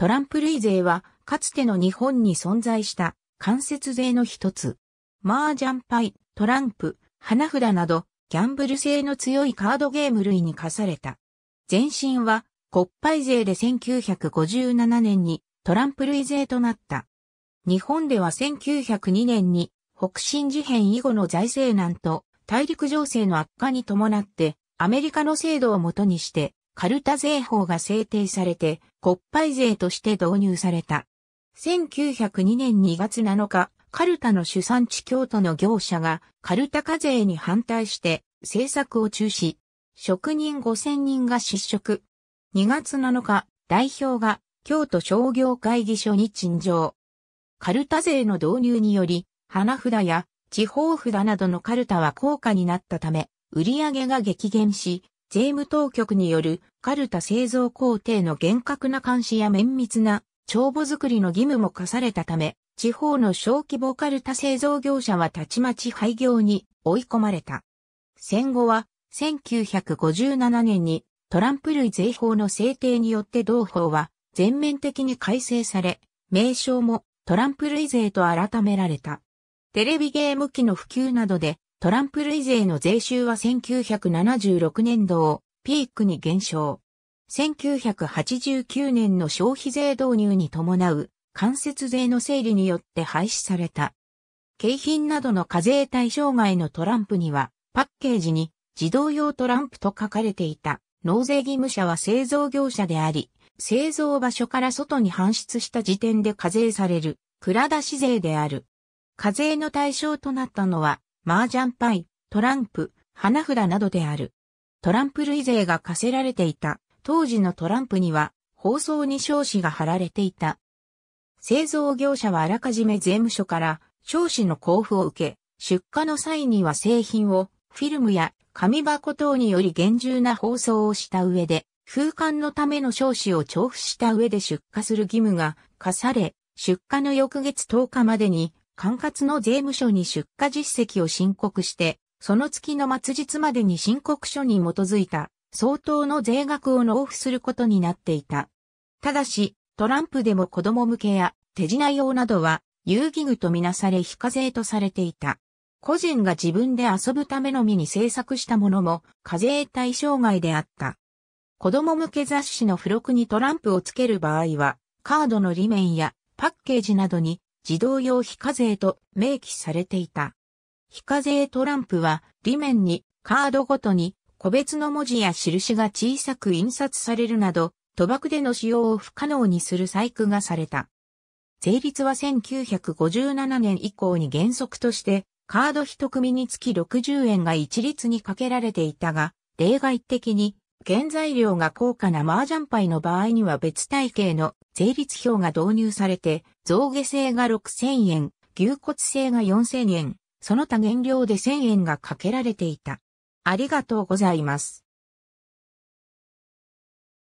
トランプ類税は、かつての日本に存在した間接税の一つ。マージャンパイ、トランプ、花札など、ギャンブル性の強いカードゲーム類に課された。前身は、国敗税で1957年にトランプ類税となった。日本では1902年に北進事変以後の財政難と大陸情勢の悪化に伴ってアメリカの制度をもとにしてカルタ税法が制定されて、国敗税として導入された。1902年2月7日、カルタの主産地京都の業者がカルタ課税に反対して政策を中止。職人5000人が失職。2月7日、代表が京都商業会議所に陳情。カルタ税の導入により、花札や地方札などのカルタは高価になったため、売上が激減し、税務当局によるカルタ製造工程の厳格な監視や綿密な帳簿作りの義務も課されたため、地方の小規模カルタ製造業者はたちまち廃業に追い込まれた。戦後は1957年にトランプ類税法の制定によって同法は全面的に改正され、名称もトランプ類税と改められた。テレビゲーム機の普及などでトランプ類税の税収は1976年度をピークに減少。1989年の消費税導入に伴う間接税の整理によって廃止された。景品などの課税対象外のトランプにはパッケージに自動用トランプと書かれていた納税義務者は製造業者であり、製造場所から外に搬出した時点で課税される、蔵出し税である。課税の対象となったのは、麻雀パイ、トランプ、花札などである。トランプ類税が課せられていた当時のトランプには包装に少子が貼られていた。製造業者はあらかじめ税務署から少子の交付を受け、出荷の際には製品をフィルムや紙箱等により厳重な包装をした上で、空間のための少子を調布した上で出荷する義務が課され、出荷の翌月10日までに管轄の税務署に出荷実績を申告して、その月の末日までに申告書に基づいた相当の税額を納付することになっていた。ただし、トランプでも子供向けや手品用などは遊戯具とみなされ非課税とされていた。個人が自分で遊ぶためのみに制作したものも課税対象外であった。子供向け雑誌の付録にトランプをつける場合は、カードの裏面やパッケージなどに自動用非課税と明記されていた。非課税トランプは、裏面にカードごとに個別の文字や印が小さく印刷されるなど、賭博での使用を不可能にする細工がされた。税率は1957年以降に原則として、カード一組につき60円が一律にかけられていたが、例外的に原材料が高価な麻雀牌の場合には別体系の税率表が導入されて、増下製が6000円、牛骨製が4000円、その他原料で1000円がかけられていた。ありがとうございます。